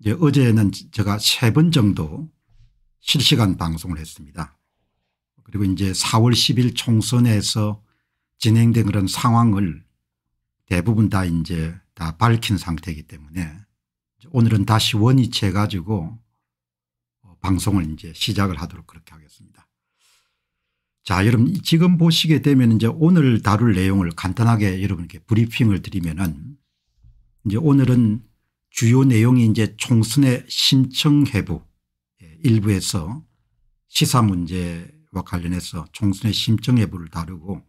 이제 어제는 제가 세 번 정도 실시간 방송을 했습니다. 그리고 이제 4월 10일 총선에서 진행된 그런 상황을 대부분 다 이제 다 밝힌 상태이기 때문에 오늘은 다시 원위치해 가지고 방송을 이제 시작을 하도록 그렇게 하겠습니다. 자 여러분 지금 보시게 되면 이제 오늘 다룰 내용을 간단하게 여러분께 브리핑을 드리면은 이제 오늘은 주요 내용이 이제 총선의 심청해부 예, 일부에서 시사 문제와 관련해서 총선의 심청 해부를 다루고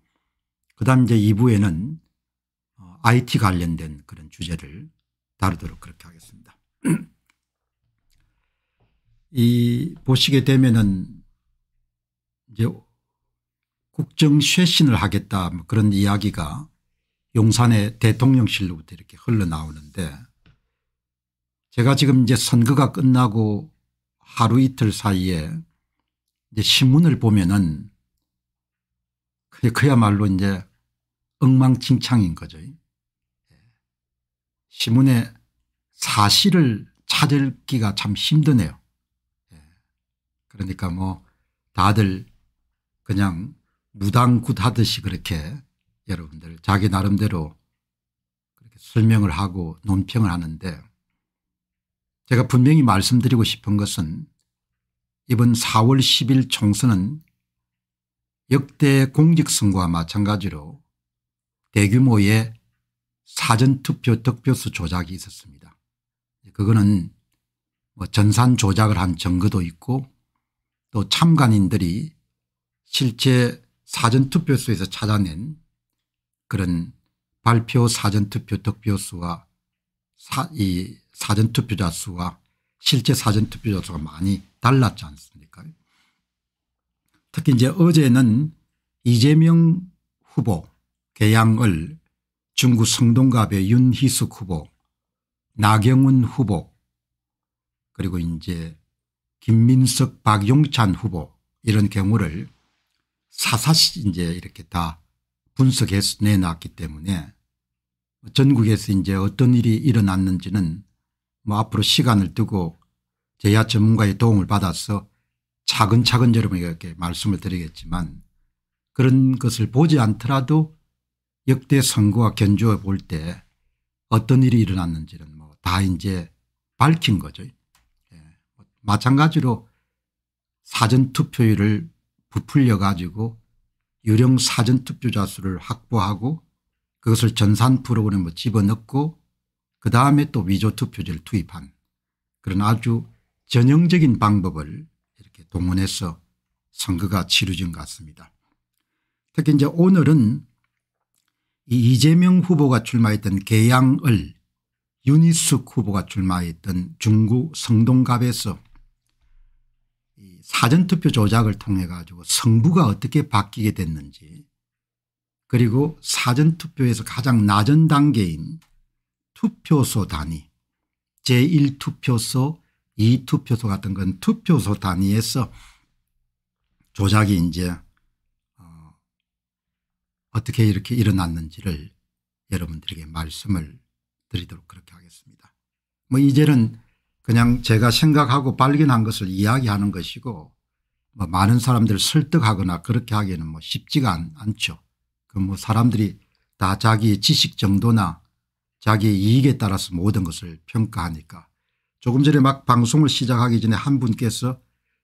그다음 이제 2부에는 IT 어, 관련된 그런 주제를 다루도록 그렇게 하겠습니다. 이 보시게 되면은 이제 국정 쇄신을 하겠다 뭐 그런 이야기가 용산의 대통령실로부터 이렇게 흘러나오는데 제가 지금 이제 선거가 끝나고 하루 이틀 사이에 이제 신문을 보면은 그야말로 이제 엉망진창인 거죠. 신문에 사실을 찾을기가 참 힘드네요. 예. 그러니까 뭐 다들 그냥 무당굿 하듯이 그렇게 여러분들 자기 나름대로 설명을 하고 논평을 하는데 제가 분명히 말씀드리고 싶은 것은 이번 4월 10일 총선은 역대 공직선거와 마찬가지로 대규모의 사전투표 득표수 조작이 있었습니다. 그거는 뭐 전산 조작을 한 증거도 있고 또 참관인들이 실제 사전투표소에서 찾아낸 그런 발표 사전투표 득표수와 이 사전투표자 수와 실제 사전투표자 수가 많이 달랐지 않습니까 특히 이제 어제는 이재명 후보 개양을 중국 성동갑의 윤희숙 후보 나경원 후보 그리고 이제 김민석 박용찬 후보 이런 경우를 사사시 이제 이렇게 다 분석해서 내놨기 때문에 전국에서 이제 어떤 일이 일어났는지는 뭐 앞으로 시간을 두고 제야 전문가의 도움을 받아서 차근차근 여러분에게 말씀을 드리겠지만 그런 것을 보지 않더라도 역대 선거와 견주어 볼 때 어떤 일이 일어났는지는 뭐 다 이제 밝힌 거죠. 예. 뭐 마찬가지로 사전투표율을 부풀려 가지고 유령 사전투표자 수를 확보하고 그것을 전산 프로그램에 집어넣고 그 다음에 또 위조 투표지를 투입한 그런 아주 전형적인 방법을 이렇게 동원해서 선거가 치루진 같습니다. 특히 이제 오늘은 이 이재명 후보가 출마했던 계양을 유니숙 후보가 출마했던 중구 성동갑에서 사전투표 조작을 통해 가지고 성부가 어떻게 바뀌게 됐는지 그리고 사전투표에서 가장 낮은 단계인 투표소 단위 제1투표소 2투표소 같은 건 투표소 단위에서 조작이 이제 어, 어떻게 이렇게 일어났는지를 여러분들에게 말씀을 드리도록 그렇게 하겠습니다. 뭐 이제는 그냥 제가 생각하고 발견한 것을 이야기하는 것이고 뭐 많은 사람들을 설득하거나 그렇게 하기에는 뭐 쉽지가 않, 죠그 뭐 사람들이 다 자기의 지식 정도나 자기 이익에 따라서 모든 것을 평가하니까 조금 전에 막 방송을 시작하기 전에 한 분께서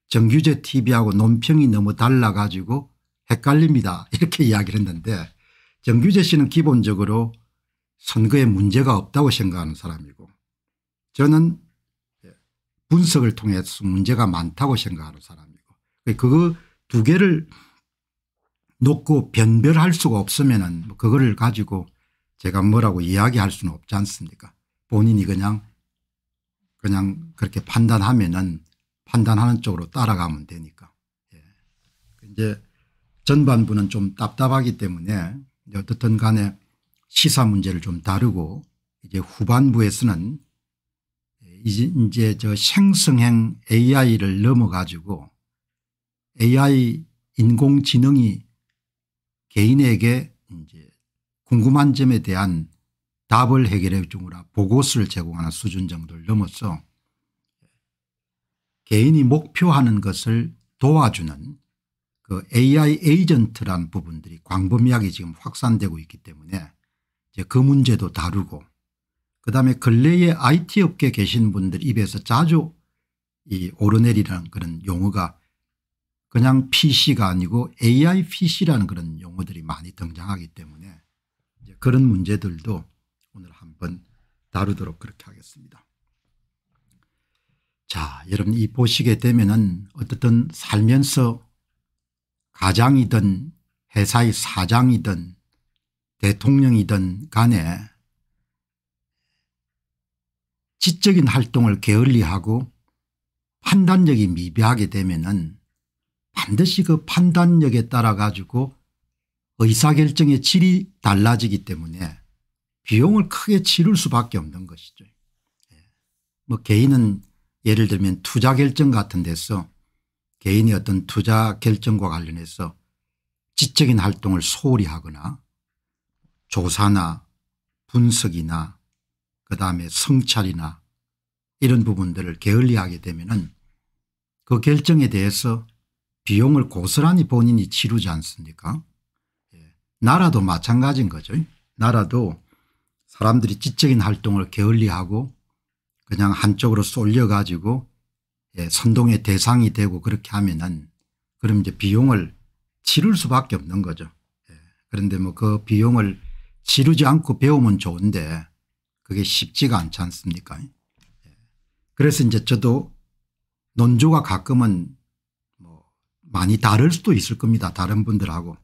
정규제 tv하고 논평이 너무 달라가지고 헷갈립니다 이렇게 이야기를 했는데 정규재 씨는 기본적으로 선거에 문제가 없다고 생각하는 사람이고 저는 분석을 통해서 문제가 많다고 생각하는 사람이고 그러니까 그거 두 개를 놓고 변별할 수가 없으면 뭐 그거를 가지고 제가 뭐라고 이야기할 수는 없지 않습니까 본인이 그냥 그냥 그렇게 판단하면은 판단하는 쪽으로 따라가면 되니까. 예. 이제 전반부는 좀 답답하기 때문에 어떻든 간에 시사 문제를 좀 다루고 이제 후반부에서는 이제, 저 생성형 AI를 넘어가지고 AI 인공지능이 개인에게 이제 궁금한 점에 대한 답을 해결해 주거나 보고서를 제공하는 수준 정도를 넘어서 개인이 목표하는 것을 도와주는 그 AI 에이전트란 부분들이 광범위하게 지금 확산되고 있기 때문에 이제 그 문제도 다루고 그다음에 근래에 IT 업계에 계신 분들 입에서 자주 이 오르내리라는 그런 용어가 그냥 PC가 아니고 AI PC라는 그런 용어들이 많이 등장하기 때문에 그런 문제들도 오늘 한번 다루도록 그렇게 하겠습니다. 자 여러분 이 보시게 되면은 어떻든 살면서 가장이든 회사의 사장이든 대통령이든 간에 지적인 활동을 게을리하고 판단력이 미비하게 되면은 반드시 그 판단력에 따라 가지고 의사결정의 질이 달라지기 때문에 비용을 크게 치를 수밖에 없는 것이죠. 예. 뭐 개인은 예를 들면 투자 결정 같은 데서 개인이 어떤 투자 결정과 관련해서 지적인 활동을 소홀히 하거나 조사나 분석이나 그다음에 성찰이나 이런 부분들을 게을리하게 되면 은그 결정에 대해서 비용을 고스란히 본인이 치르지 않습니까 나라도 마찬가지인 거죠. 나라도 사람들이 지적인 활동을 게을리하고 그냥 한쪽으로 쏠려 가지고 예, 선동의 대상이 되고 그렇게 하면은 그럼 이제 비용을 치를 수밖에 없는 거죠. 예, 그런데 뭐 그 비용을 지르지 않고 배우면 좋은데 그게 쉽지가 않지 않습니까? 예, 그래서 이제 저도 논조가 가끔은 뭐 많이 다를 수도 있을 겁니다. 다른 분들하고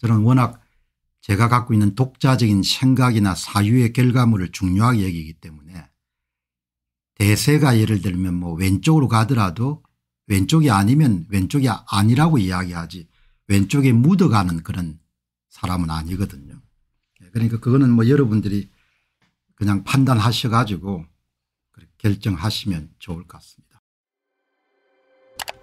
저는 워낙 제가 갖고 있는 독자적인 생각이나 사유의 결과물을 중요하게 여기기 때문에 대세가 예를 들면 뭐 왼쪽으로 가더라도 왼쪽이 아니면 왼쪽이 아니라고 이야기하지 왼쪽에 묻어가는 그런 사람은 아니거든요. 예, 그러니까 그거는 뭐 여러분들이 그냥 판단하셔 가지고 결정하시면 좋을 것 같습니다.